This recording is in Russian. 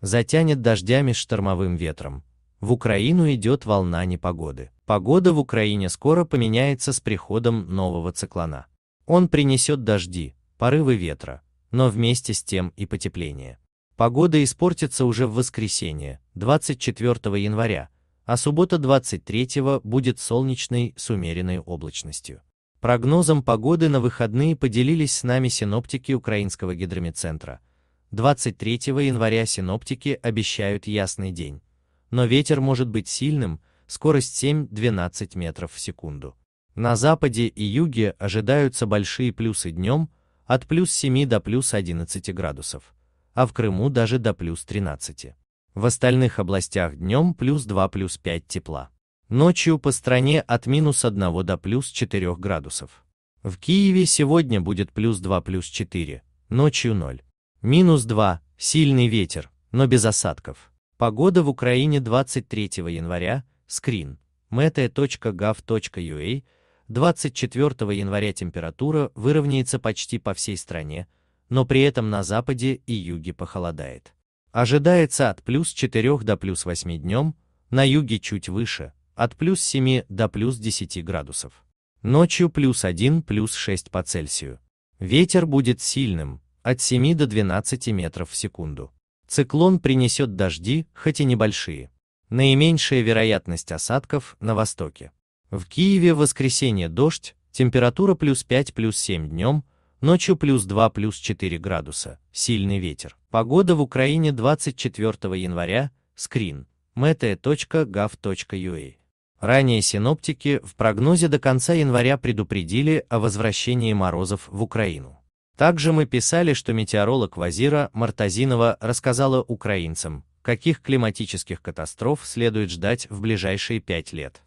Затянет дождями с штормовым ветром. В Украину идет волна непогоды. Погода в Украине скоро поменяется с приходом нового циклона. Он принесет дожди, порывы ветра, но вместе с тем и потепление. Погода испортится уже в воскресенье, 24 января, а суббота 23 будет солнечной с умеренной облачностью. Прогнозом погоды на выходные поделились с нами синоптики Украинского гидромедцентра – 23 января синоптики обещают ясный день, но ветер может быть сильным, скорость 7-12 метров в секунду. На западе и юге ожидаются большие плюсы днем, от плюс 7 до плюс 11 градусов, а в Крыму даже до плюс 13. В остальных областях днем плюс 2 плюс 5 тепла. Ночью по стране от минус 1 до плюс 4 градусов. В Киеве сегодня будет плюс 2 плюс 4, ночью 0. Минус 2, сильный ветер, но без осадков. Погода в Украине 23 января, скрин, meta.gov.ua, 24 января температура выровняется почти по всей стране, но при этом на западе и юге похолодает. Ожидается от плюс 4 до плюс 8 днем, на юге чуть выше, от плюс 7 до плюс 10 градусов. Ночью плюс 1, плюс 6 по Цельсию. Ветер будет сильным, от 7 до 12 метров в секунду. Циклон принесет дожди, хоть и небольшие. Наименьшая вероятность осадков на востоке. В Киеве в воскресенье дождь, температура плюс 5 плюс 7 днем, ночью плюс 2 плюс 4 градуса, сильный ветер. Погода в Украине 24 января, скрин, mete.gov.ua. Ранее синоптики в прогнозе до конца января предупредили о возвращении морозов в Украину. Также мы писали, что метеоролог Вазира Мартазинова рассказала украинцам, каких климатических катастроф следует ждать в ближайшие пять лет.